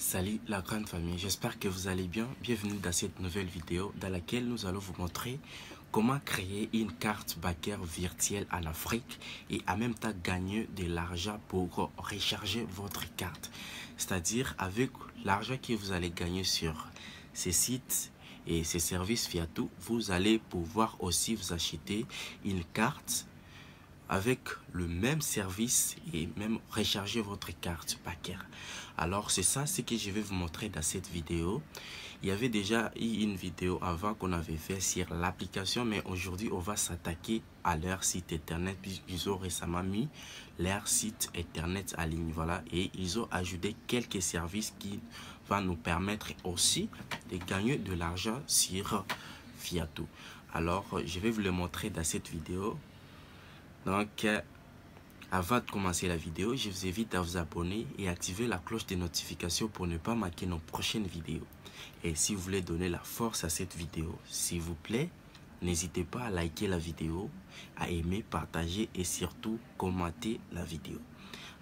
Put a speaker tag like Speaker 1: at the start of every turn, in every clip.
Speaker 1: Salut la grande famille, j'espère que vous allez bien. Bienvenue dans cette nouvelle vidéo dans laquelle nous allons vous montrer comment créer une carte bancaire virtuelle en Afrique et en même temps gagner de l'argent pour recharger votre carte. C'est-à-dire avec l'argent que vous allez gagner sur ces sites et ces services tout, vous allez pouvoir aussi vous acheter une carte avec le même service et même recharger votre carte paquet Alors c'est ça ce que je vais vous montrer dans cette vidéo. Il y avait déjà eu une vidéo avant qu'on avait fait sur l'application, mais aujourd'hui on va s'attaquer à leur site internet puisqu'ils ont récemment mis leur site internet à ligne. Voilà, et ils ont ajouté quelques services qui vont nous permettre aussi de gagner de l'argent sur Fiato. Alors, je vais vous le montrer dans cette vidéo. Donc, euh, avant de commencer la vidéo, je vous invite à vous abonner et activer la cloche de notification pour ne pas manquer nos prochaines vidéos. Et si vous voulez donner la force à cette vidéo, s'il vous plaît, n'hésitez pas à liker la vidéo, à aimer, partager et surtout commenter la vidéo.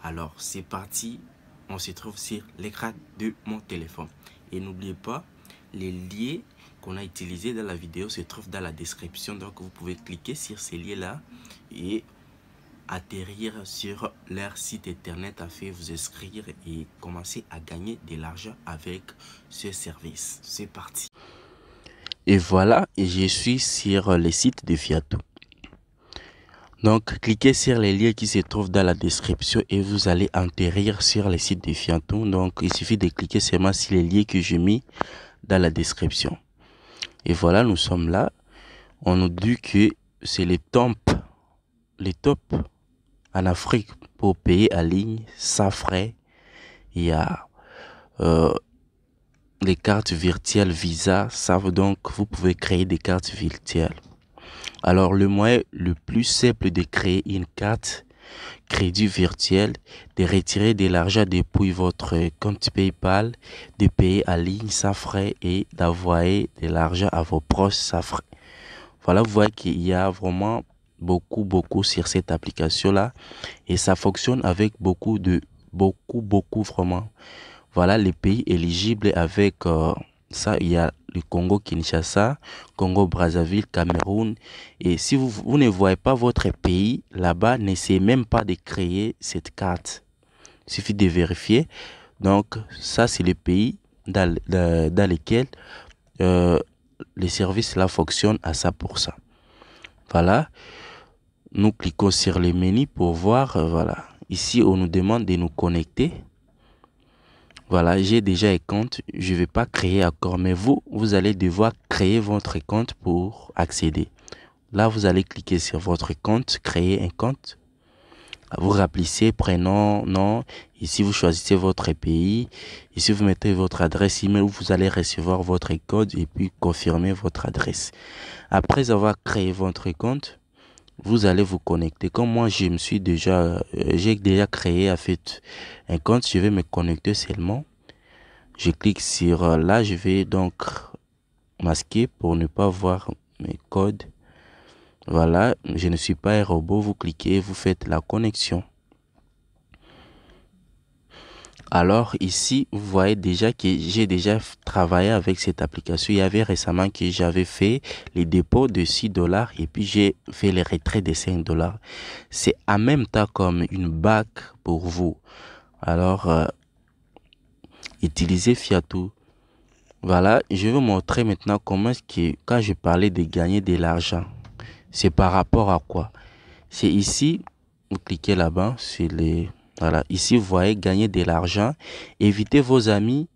Speaker 1: Alors, c'est parti, on se trouve sur l'écran de mon téléphone. Et n'oubliez pas, les liens qu'on a utilisé dans la vidéo se trouve dans la description. Donc vous pouvez cliquer sur ces liens-là et atterrir sur leur site internet afin de vous inscrire et commencer à gagner de l'argent avec ce service. C'est parti. Et voilà, je suis sur le site de Fiato. Donc, cliquez sur les liens qui se trouvent dans la description et vous allez atterrir sur le site de fiat Donc, il suffit de cliquer seulement sur les liens que j'ai mis dans la description. Et voilà, nous sommes là. On nous dit que c'est les top, les top en Afrique pour payer à ligne, ça frais. Il y a euh, les cartes virtuelles Visa. Ça donc, vous pouvez créer des cartes virtuelles. Alors, le moyen le plus simple de créer une carte crédit virtuel, de retirer de l'argent depuis votre compte PayPal, de payer à ligne sans frais et d'envoyer de l'argent à vos proches sans frais. Voilà, vous voyez qu'il y a vraiment beaucoup, beaucoup sur cette application-là et ça fonctionne avec beaucoup de, beaucoup, beaucoup vraiment. Voilà les pays éligibles avec... Euh, ça il y a le Congo Kinshasa, Congo Brazzaville, Cameroun. Et si vous, ne voyez pas votre pays là-bas, n'essayez même pas de créer cette carte. Il suffit de vérifier. Donc ça c'est le pays dans, lequel euh, les services là fonctionnent à 100%. Voilà. Nous cliquons sur le menu pour voir. Euh, voilà. Ici on nous demande de nous connecter voilà, j'ai déjà un compte, je ne vais pas créer encore, mais vous, vous allez devoir créer votre compte pour accéder. Là, vous allez cliquer sur votre compte, créer un compte. Vous remplissez prénom, nom. Ici, vous choisissez votre pays. Ici, vous mettez votre adresse email où vous allez recevoir votre code et puis confirmer votre adresse. Après avoir créé votre compte, vous allez vous connecter. Comme moi, je me suis déjà, euh, j'ai déjà créé en fait un compte. Je vais me connecter seulement. Je clique sur euh, là. Je vais donc masquer pour ne pas voir mes codes. Voilà, je ne suis pas un robot. Vous cliquez, vous faites la connexion. Alors ici, vous voyez déjà que j'ai déjà travaillé avec cette application. Il y avait récemment que j'avais fait les dépôts de 6 dollars et puis j'ai fait les retraits de 5 dollars. C'est en même temps comme une bac pour vous. Alors, euh, utilisez Fiatou. Voilà, je vais vous montrer maintenant comment est-ce que, quand je parlais de gagner de l'argent, c'est par rapport à quoi C'est ici, vous cliquez là-bas sur les voilà, ici vous voyez gagner de l'argent, évitez vos amis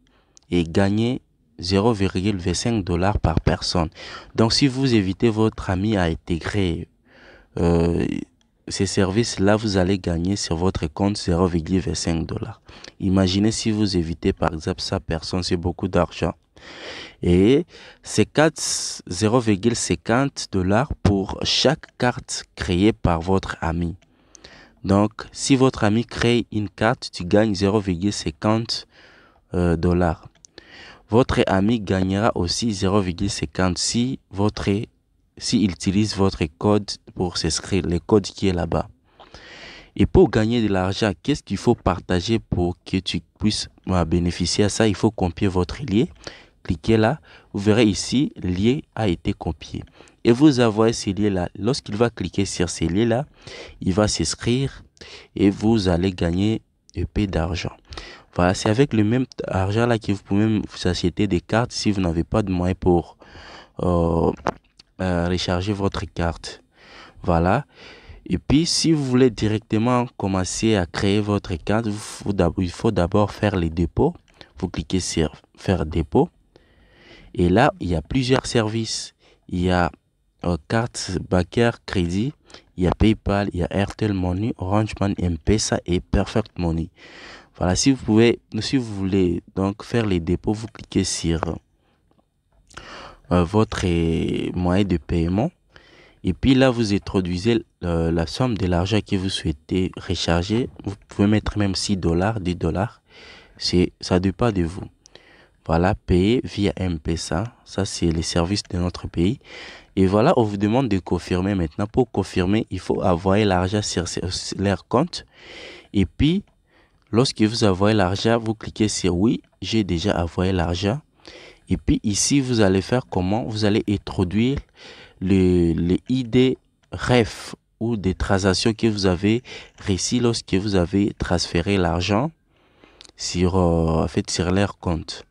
Speaker 1: et gagner 0,25 dollars par personne. Donc si vous évitez votre ami à intégrer euh, ces services-là, vous allez gagner sur votre compte 0,25 dollars. Imaginez si vous évitez par exemple ça, personne, c'est beaucoup d'argent. Et c'est 0,50 dollars pour chaque carte créée par votre ami. Donc, si votre ami crée une carte, tu gagnes 0,50 euh, dollars. Votre ami gagnera aussi 0,50 si votre s'il utilise votre code pour s'inscrire, le code qui est là-bas. Et pour gagner de l'argent, qu'est-ce qu'il faut partager pour que tu puisses euh, bénéficier à ça Il faut compter votre lien, cliquez là, vous verrez ici, lié a été copié. Et vous avez ce lien là. Lorsqu'il va cliquer sur ce lien là, il va s'inscrire et vous allez gagner un peu d'argent. Voilà, c'est avec le même argent là que vous pouvez même vous acheter des cartes si vous n'avez pas de moyens pour euh, euh, recharger votre carte. Voilà. Et puis, si vous voulez directement commencer à créer votre carte, il faut d'abord faire les dépôts. Vous cliquez sur faire dépôt. Et là, il y a plusieurs services. Il y a euh, carte bancaire crédit, il y a PayPal, il y a Airtel Money, Orange Money, M-Pesa et Perfect Money. Voilà, si vous pouvez, si vous voulez donc faire les dépôts, vous cliquez sur euh, votre euh, moyen de paiement. Et puis là, vous introduisez la somme de l'argent que vous souhaitez recharger. Vous pouvez mettre même 6 dollars, 10 dollars. Ça dépend de vous voilà, payer via MPSA. Ça, c'est les services de notre pays. Et voilà, on vous demande de confirmer maintenant. Pour confirmer, il faut avoir l'argent sur, leur compte. Et puis, lorsque vous avez l'argent, vous cliquez sur oui, j'ai déjà envoyé l'argent. Et puis ici, vous allez faire comment Vous allez introduire les idées ID REF ou des transactions que vous avez réussies lorsque vous avez transféré l'argent sur, euh, fait, sur leur compte.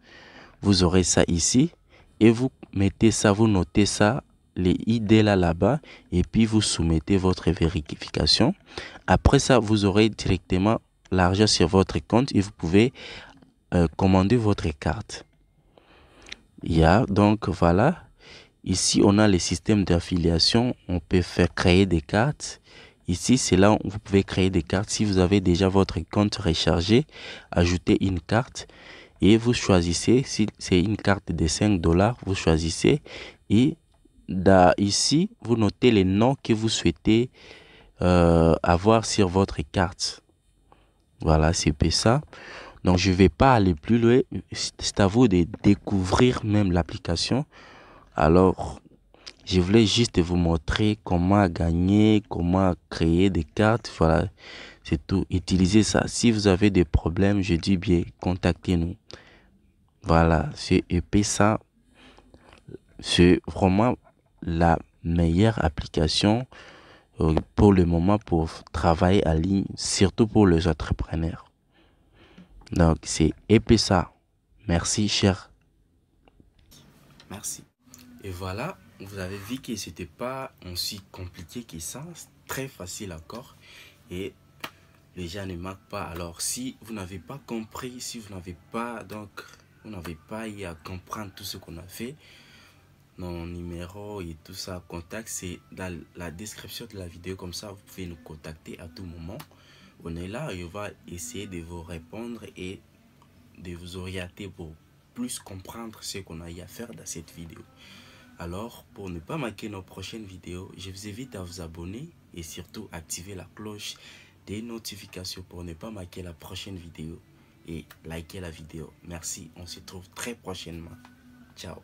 Speaker 1: Vous aurez ça ici et vous mettez ça, vous notez ça, les ID là là-bas et puis vous soumettez votre vérification. Après ça, vous aurez directement l'argent sur votre compte et vous pouvez euh, commander votre carte. Yeah, donc voilà. Ici, on a le système d'affiliation. On peut faire créer des cartes. Ici, c'est là où vous pouvez créer des cartes. Si vous avez déjà votre compte rechargé, ajoutez une carte et vous choisissez, si c'est une carte de 5 dollars, vous choisissez et da, ici, vous notez les noms que vous souhaitez euh, avoir sur votre carte. Voilà, c'est ça. Donc, je vais pas aller plus loin. C'est à vous de découvrir même l'application. Alors, je voulais juste vous montrer comment gagner, comment créer des cartes. Voilà, c'est tout. Utilisez ça. Si vous avez des problèmes, je dis bien, contactez-nous. Voilà, c'est EP, ça, c'est vraiment la meilleure application euh, pour le moment pour travailler en ligne, surtout pour les entrepreneurs. Donc, c'est e ça. Merci, cher. Merci. Et voilà, vous avez vu que c'était pas aussi compliqué que ça. Très facile encore. Et les gens ne manquent pas. Alors, si vous n'avez pas compris, si vous n'avez pas donc on n'avait pas eu à comprendre tout ce qu'on a fait. Nos numéro et tout ça, contact, c'est dans la description de la vidéo. Comme ça, vous pouvez nous contacter à tout moment. On est là et on va essayer de vous répondre et de vous orienter pour plus comprendre ce qu'on a eu à faire dans cette vidéo. Alors, pour ne pas manquer nos prochaines vidéos, je vous invite à vous abonner et surtout activer la cloche des notifications pour ne pas manquer la prochaine vidéo et likez la vidéo. Merci, on se trouve très prochainement. Ciao.